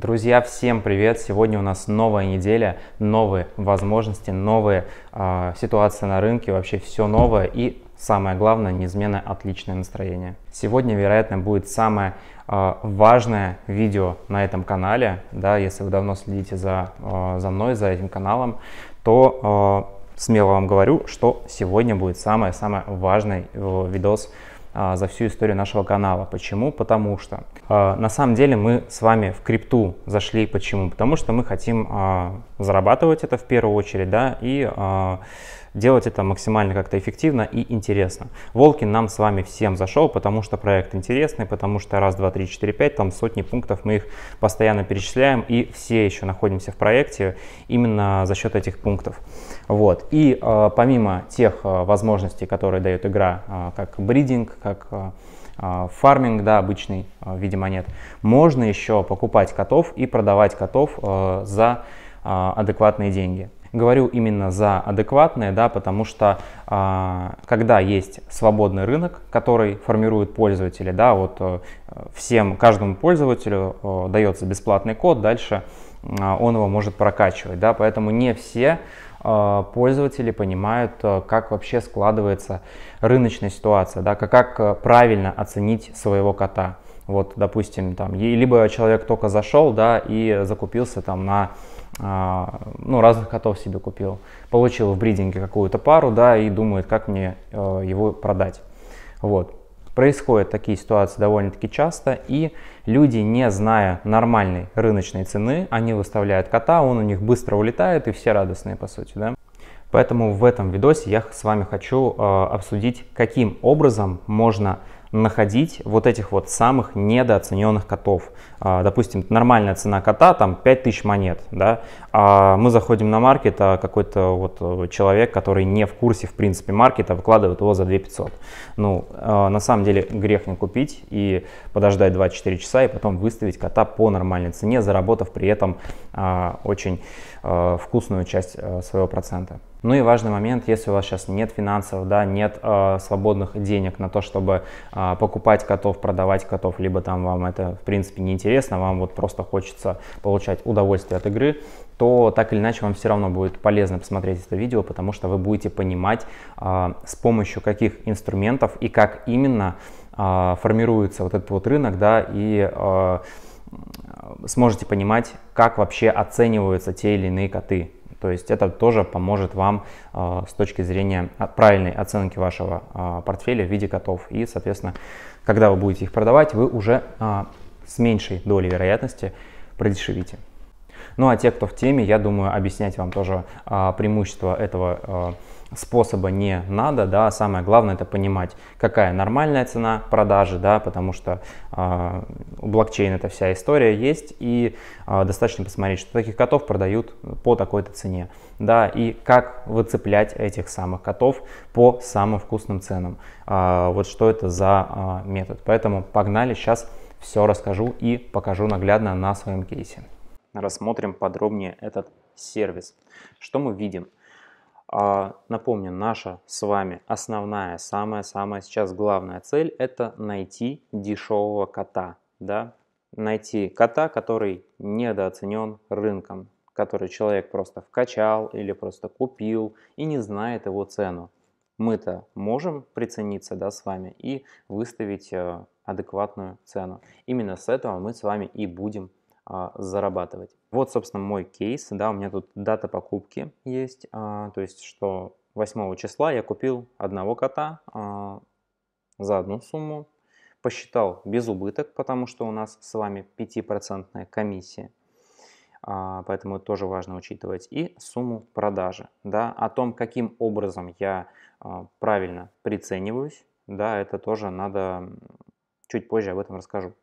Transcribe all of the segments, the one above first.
Друзья, всем привет! Сегодня у нас новая неделя, новые возможности, новые э, ситуации на рынке, вообще все новое и самое главное, неизменно отличное настроение. Сегодня, вероятно, будет самое э, важное видео на этом канале, да, если вы давно следите за, э, за мной, за этим каналом, то э, смело вам говорю, что сегодня будет самое-самое важный э, видос а, за всю историю нашего канала. Почему? Потому что а, на самом деле мы с вами в крипту зашли. Почему? Потому что мы хотим а, зарабатывать это в первую очередь, да, и делать это максимально как-то эффективно и интересно. Волкин нам с вами всем зашел, потому что проект интересный, потому что раз, два, три, четыре, пять, там сотни пунктов мы их постоянно перечисляем и все еще находимся в проекте именно за счет этих пунктов. Вот. И э, помимо тех э, возможностей, которые дает игра, э, как бридинг, как э, э фарминг, да, обычный э, в виде монет, можно еще покупать котов и продавать котов э, за адекватные деньги. Говорю именно за адекватные, да, потому что а, когда есть свободный рынок, который формирует пользователи, да, вот э, всем, каждому пользователю э, дается бесплатный код, дальше а, он его может прокачивать, да, поэтому не все э, пользователи понимают, как вообще складывается рыночная ситуация, да, как правильно оценить своего кота. Вот, допустим, там, либо человек только зашел, да, и закупился там на, а, ну, разных котов себе купил, получил в бридинге какую-то пару, да, и думает, как мне э, его продать. Вот. Происходят такие ситуации довольно-таки часто, и люди, не зная нормальной рыночной цены, они выставляют кота, он у них быстро улетает, и все радостные, по сути, да. Поэтому в этом видосе я с вами хочу э, обсудить, каким образом можно находить вот этих вот самых недооцененных котов. А, допустим, нормальная цена кота там 5000 монет, да, а мы заходим на маркет, а какой-то вот э, человек, который не в курсе, в принципе, маркета, выкладывает его за 2500. Ну, а, на самом деле грех не купить и подождать 24 часа и потом выставить кота по нормальной цене, заработав при этом а, очень э, вкусную часть э, своего процента. Ну и важный момент, если у вас сейчас нет финансов, да, нет э, свободных денег на то, чтобы э, покупать котов, продавать котов, либо там вам это в принципе не интересно, вам вот просто хочется получать удовольствие от игры, то так или иначе вам все равно будет полезно посмотреть это видео, потому что вы будете понимать э, с помощью каких инструментов и как именно э, формируется вот этот вот рынок, да, и э, сможете понимать, как вообще оцениваются те или иные коты. То есть это тоже поможет вам э, с точки зрения правильной оценки вашего э, портфеля в виде котов. И, соответственно, когда вы будете их продавать, вы уже э, с меньшей долей вероятности продешевите. Ну а те, кто в теме, я думаю, объяснять вам тоже а, преимущество этого а, способа не надо, да, самое главное это понимать, какая нормальная цена продажи, да, потому что э, у блокчейна эта вся история есть, и э, достаточно посмотреть, что таких котов продают по такой-то цене, да, и как выцеплять этих самых котов по самым вкусным ценам, э, вот что это за э, метод, поэтому погнали, сейчас все расскажу и покажу наглядно на своем кейсе рассмотрим подробнее этот сервис. Что мы видим? А, напомню, наша с вами основная, самая-самая сейчас главная цель – это найти дешевого кота. Да? Найти кота, который недооценен рынком, который человек просто вкачал или просто купил и не знает его цену. Мы-то можем прицениться да, с вами и выставить э, адекватную цену. Именно с этого мы с вами и будем а, зарабатывать. Вот, собственно, мой кейс. Да, у меня тут дата покупки есть. А, то есть, что 8 числа я купил одного кота а, за одну сумму. Посчитал без убыток, потому что у нас с вами 5% комиссия. Поэтому тоже важно учитывать. И сумму продажи. Да, о том, каким образом я правильно прицениваюсь, да, это тоже надо чуть позже об этом расскажу.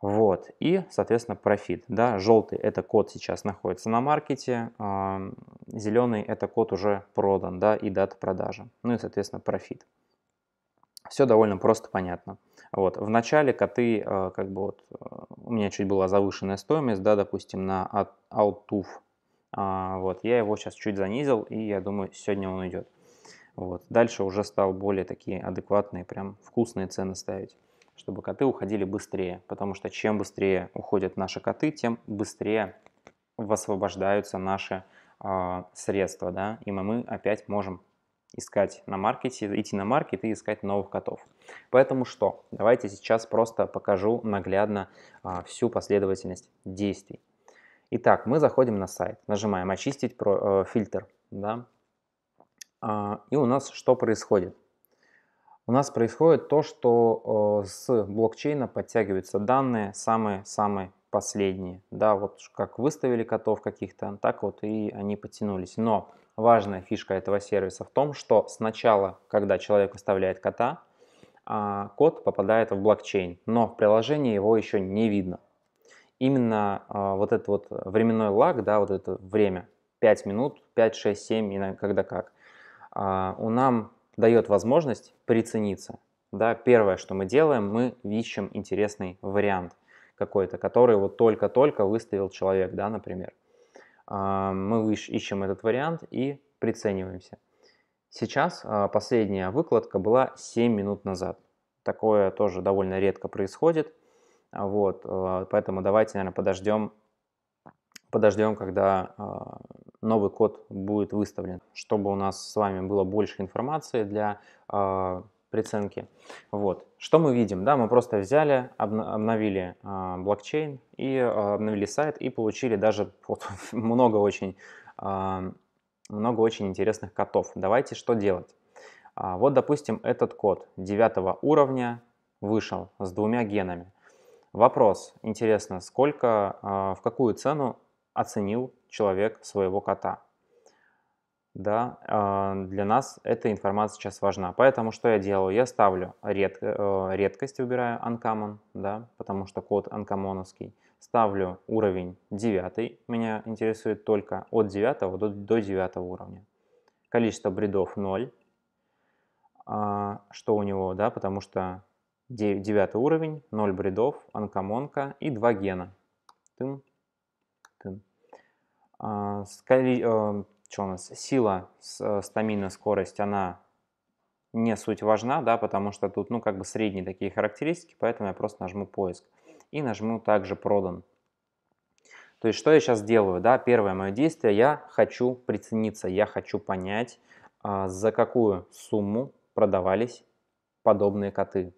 Вот. И, соответственно, профит. Да? Желтый – это код сейчас находится на маркете, зеленый – это код уже продан да, и дата продажи. Ну и, соответственно, профит. Все довольно просто понятно. Вот. В начале коты, а, как бы вот, а, у меня чуть была завышенная стоимость, да, допустим, на Altuf. А, вот. Я его сейчас чуть занизил, и я думаю, сегодня он идет. Вот. Дальше уже стал более такие адекватные, прям вкусные цены ставить чтобы коты уходили быстрее, потому что чем быстрее уходят наши коты, тем быстрее высвобождаются наши э, средства, да, и мы опять можем искать на маркете, идти на маркет и искать новых котов. Поэтому что? Давайте сейчас просто покажу наглядно а, всю последовательность действий. Итак, мы заходим на сайт, нажимаем «Очистить про, э, фильтр», да, а, и у нас что происходит? у нас происходит то, что э, с блокчейна подтягиваются данные самые-самые последние. Да, вот как выставили котов каких-то, так вот и они потянулись. Но важная фишка этого сервиса в том, что сначала, когда человек выставляет кота, а, код попадает в блокчейн, но в приложении его еще не видно. Именно а, вот этот вот временной лаг, да, вот это время, 5 минут, 5, 6, 7, иногда когда как, а, у нам дает возможность прицениться. Да, первое, что мы делаем, мы ищем интересный вариант какой-то, который вот только-только выставил человек, да, например. А, мы ищем этот вариант и прицениваемся. Сейчас а, последняя выкладка была 7 минут назад. Такое тоже довольно редко происходит. А, вот, поэтому давайте, наверное, подождем, подождем, когда новый код будет выставлен, чтобы у нас с вами было больше информации для э, приценки. Вот. Что мы видим? Да, мы просто взяли, обновили э, блокчейн и э, обновили сайт и получили даже вот, много очень э, много очень интересных котов. Давайте что делать? А, вот, допустим, этот код девятого уровня вышел с двумя генами. Вопрос, интересно, сколько, э, в какую цену оценил человек своего кота. Да, э, для нас эта информация сейчас важна. Поэтому что я делаю? Я ставлю ред, э, редкость, выбираю uncommon, да, потому что код анкамоновский, Ставлю уровень 9, меня интересует только от 9 до, до 9 уровня. Количество бредов 0, а, что у него, да, потому что 9 уровень, 0 бредов, анкамонка и 2 гена. Тым, а, эм, что у нас? Сила, э, стамина, скорость, она не суть важна, да, потому что тут, ну, как бы средние такие характеристики, поэтому я просто нажму поиск. И нажму также продан. То есть, что я сейчас делаю, да, первое мое действие, я хочу прицениться, я хочу понять, а, за какую сумму продавались подобные коты.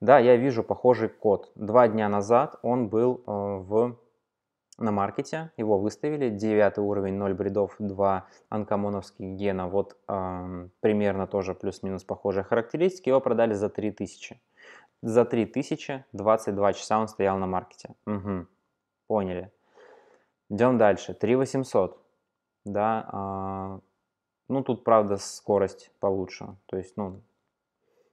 Да, я вижу похожий код. Два дня назад он был э, в на маркете, его выставили, 9 уровень, 0 бредов, 2 анкомоновских гена, вот эм, примерно тоже плюс-минус похожие характеристики, его продали за 3000. За 3000, 22 часа он стоял на маркете. Угу. Поняли. Идем дальше. 3800. Да, э, ну тут, правда, скорость получше, то есть, ну,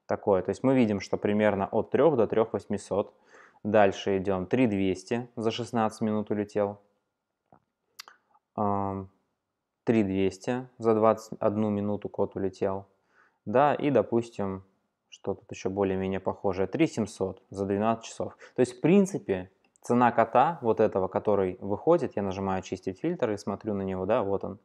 такое. То есть мы видим, что примерно от 3 до 3800. 800 Дальше идем 3200, за 16 минут улетел. 3200, за 21 минуту кот улетел. Да, и допустим, что тут еще более-менее похожее, 3700 за 12 часов. То есть, в принципе, цена кота, вот этого, который выходит, я нажимаю «Чистить фильтр» и смотрю на него, да, вот он,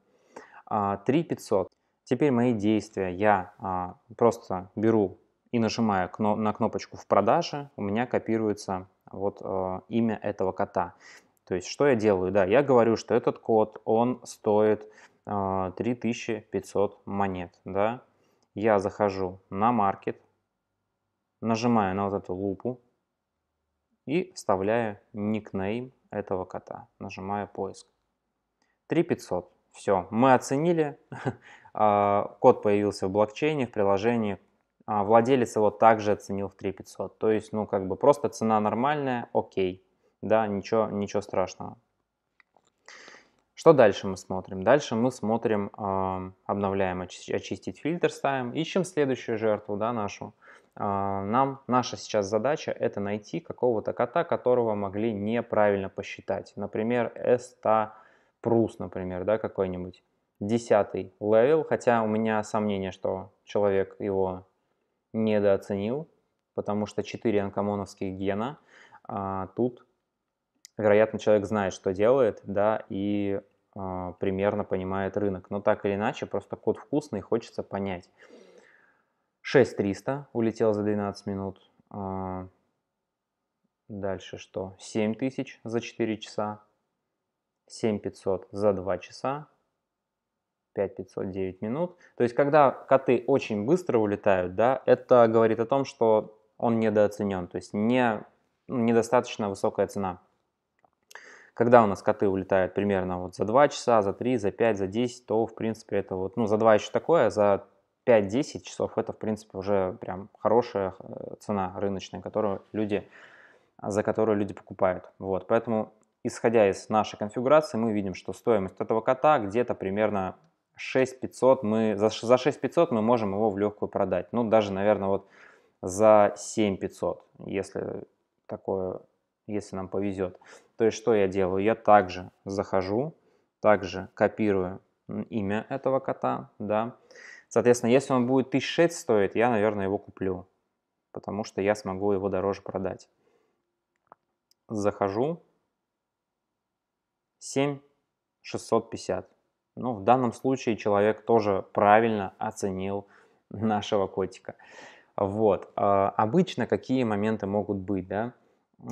3500. А, Теперь мои действия. Я а, просто беру и нажимая на кнопочку в продаже, у меня копируется вот э, имя этого кота. То есть что я делаю? Да, я говорю, что этот код, он стоит э, 3500 монет. Да? Я захожу на маркет, нажимаю на вот эту лупу и вставляю никнейм этого кота. Нажимаю поиск. 3500. Все, мы оценили. А, код появился в блокчейне, в приложении а владелец его также оценил в 3500. То есть, ну, как бы просто цена нормальная, окей. Да, ничего, ничего страшного. Что дальше мы смотрим? Дальше мы смотрим, э, обновляем, очи очистить фильтр ставим, ищем следующую жертву, да, нашу. Э, нам, наша сейчас задача это найти какого-то кота, которого могли неправильно посчитать. Например, эста прус, например, да, какой-нибудь. Десятый левел, хотя у меня сомнение, что человек его недооценил, потому что 4 анкомоновских гена а, тут, вероятно, человек знает, что делает, да, и а, примерно понимает рынок. Но так или иначе, просто код вкусный, хочется понять. 6300 улетел за 12 минут. А, дальше что? 7000 за 4 часа. 7500 за 2 часа. 5-500, 9 минут. То есть, когда коты очень быстро улетают, да, это говорит о том, что он недооценен, то есть не, ну, недостаточно высокая цена. Когда у нас коты улетают примерно вот за 2 часа, за 3, за 5, за 10, то, в принципе, это вот, ну, за 2 еще такое, за 5-10 часов это, в принципе, уже прям хорошая э, цена рыночная, которую люди, за которую люди покупают. Вот, поэтому, исходя из нашей конфигурации, мы видим, что стоимость этого кота где-то примерно 6500 мы, за, за 6500 мы можем его в легкую продать. Ну, даже, наверное, вот за 7500, если такое, если нам повезет. То есть, что я делаю? Я также захожу, также копирую имя этого кота, да. Соответственно, если он будет 1006 стоит я, наверное, его куплю, потому что я смогу его дороже продать. Захожу, 7650. Ну, в данном случае человек тоже правильно оценил нашего котика. Вот. А, обычно какие моменты могут быть, да?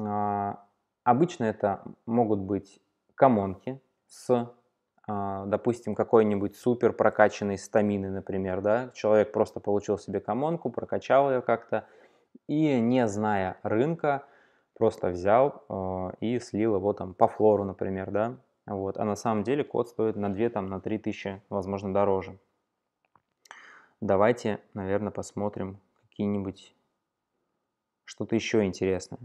А, обычно это могут быть комонки с, а, допустим, какой-нибудь супер прокачанной стамины, например, да? Человек просто получил себе комонку, прокачал ее как-то, и не зная рынка, просто взял и слил его там по флору, например, да? Вот. А на самом деле код стоит на 2, там, на 3 тысячи, возможно, дороже. Давайте, наверное, посмотрим какие-нибудь что-то еще интересное.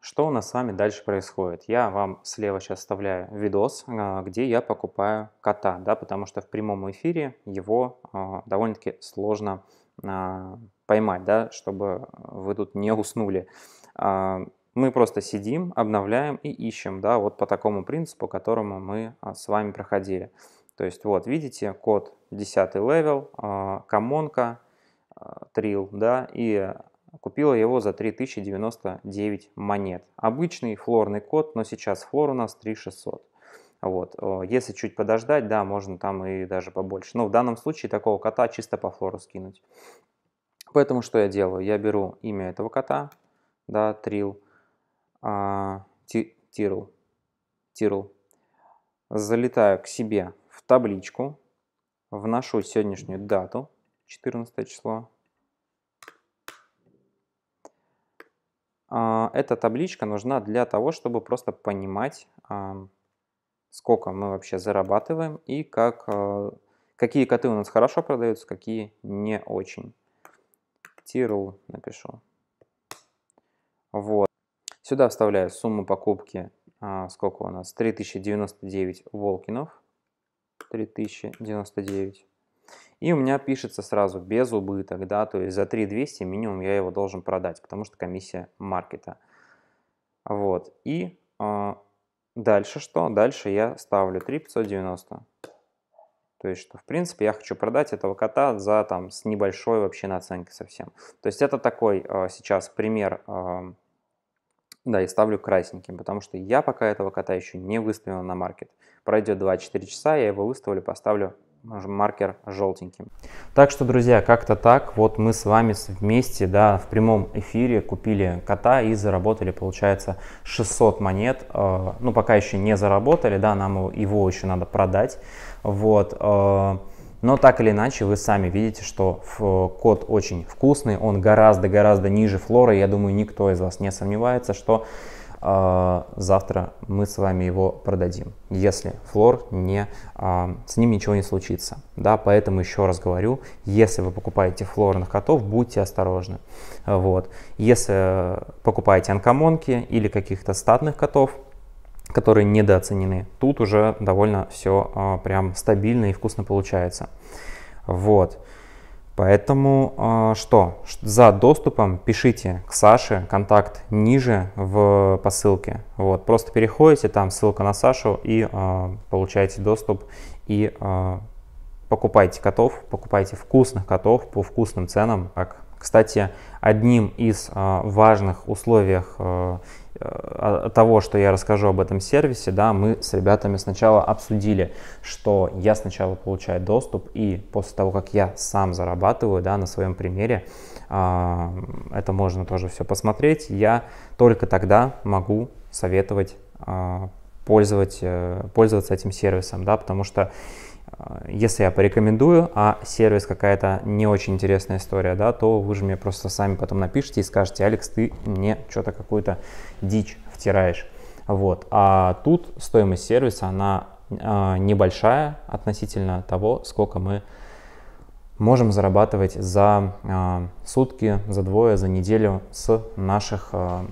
Что у нас с вами дальше происходит? Я вам слева сейчас вставляю видос, а, где я покупаю кота, да, потому что в прямом эфире его а, довольно-таки сложно а, поймать, да, чтобы вы тут не уснули. Мы просто сидим, обновляем и ищем, да, вот по такому принципу, которому мы а, с вами проходили. То есть вот, видите, код 10 левел, а, комонка, а, трил, да, и купила его за 3099 монет. Обычный флорный код, но сейчас флор у нас 3600. Вот. Если чуть подождать, да, можно там и даже побольше. Но в данном случае такого кота чисто по флору скинуть. Поэтому что я делаю? Я беру имя этого кота, да, трил, а, Тирл. Тирл. Залетаю к себе в табличку, вношу сегодняшнюю дату, 14 число. А, эта табличка нужна для того, чтобы просто понимать, сколько мы вообще зарабатываем и как, а, какие коты у нас хорошо продаются, какие не очень. Тирл напишу. Вот. Сюда вставляю сумму покупки, а, сколько у нас, 3099 Волкинов, 3099. И у меня пишется сразу без убыток, да, то есть за 3200 минимум я его должен продать, потому что комиссия маркета. Вот, и э, дальше что? Дальше я ставлю 3590. То есть, что, в принципе, я хочу продать этого кота за там с небольшой вообще наценкой совсем. То есть, это такой э, сейчас пример э, да, и ставлю красненьким, потому что я пока этого кота еще не выставил на маркет. Пройдет 2-4 часа, я его выставлю, поставлю маркер желтеньким. Так что, друзья, как-то так. Вот мы с вами вместе, да, в прямом эфире купили кота и заработали, получается, 600 монет. Э, ну, пока еще не заработали, да, нам его еще надо продать. Вот. Э, но так или иначе, вы сами видите, что кот очень вкусный, он гораздо-гораздо ниже флоры. Я думаю, никто из вас не сомневается, что э, завтра мы с вами его продадим, если флор не, э, с ним ничего не случится. Да, поэтому еще раз говорю, если вы покупаете флорных котов, будьте осторожны. Вот. Если покупаете анкомонки или каких-то статных котов, которые недооценены. Тут уже довольно все а, прям стабильно и вкусно получается. Вот. Поэтому а, что? За доступом пишите к Саше, контакт ниже в посылке. Вот. Просто переходите, там ссылка на Сашу и а, получаете доступ и а, покупайте котов, покупайте вкусных котов по вкусным ценам. А, кстати, одним из а, важных условий Э, того, что я расскажу об этом сервисе, да, мы с ребятами сначала обсудили, что я сначала получаю доступ, и после того, как я сам зарабатываю, да, на своем примере, а, это можно тоже все посмотреть, я только тогда могу советовать а, пользовать, э, пользоваться этим сервисом, да, потому что а, если я порекомендую, а сервис какая-то не очень интересная история, да, то вы же мне просто сами потом напишите и скажете, Алекс, ты мне что-то какую-то дичь втираешь. Вот. А тут стоимость сервиса, она э, небольшая относительно того, сколько мы можем зарабатывать за э, сутки, за двое, за неделю с наших э,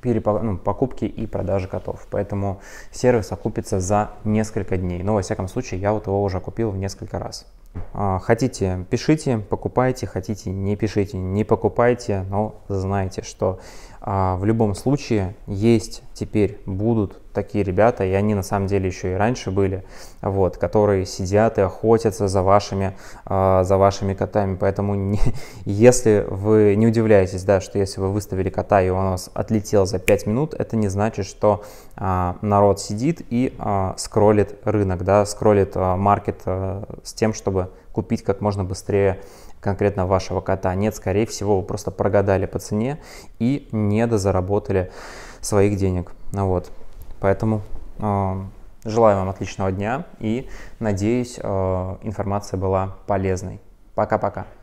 перепо, ну, покупки и продажи котов. Поэтому сервис окупится за несколько дней. Но, во всяком случае, я вот его уже купил в несколько раз. А, хотите, пишите, покупайте, хотите, не пишите, не покупайте, но знайте, что а, в любом случае есть теперь будут такие ребята, и они на самом деле еще и раньше были, вот, которые сидят и охотятся за вашими, а, за вашими котами. Поэтому не, если вы не удивляетесь, да, что если вы выставили кота и он у вас отлетел за 5 минут, это не значит, что а, народ сидит и скроллит рынок, да, скроллит маркет с тем, чтобы купить как можно быстрее конкретно вашего кота. Нет, скорее всего, вы просто прогадали по цене и не дозаработали своих денег. Вот. Поэтому э, желаю вам отличного дня и надеюсь, э, информация была полезной. Пока-пока.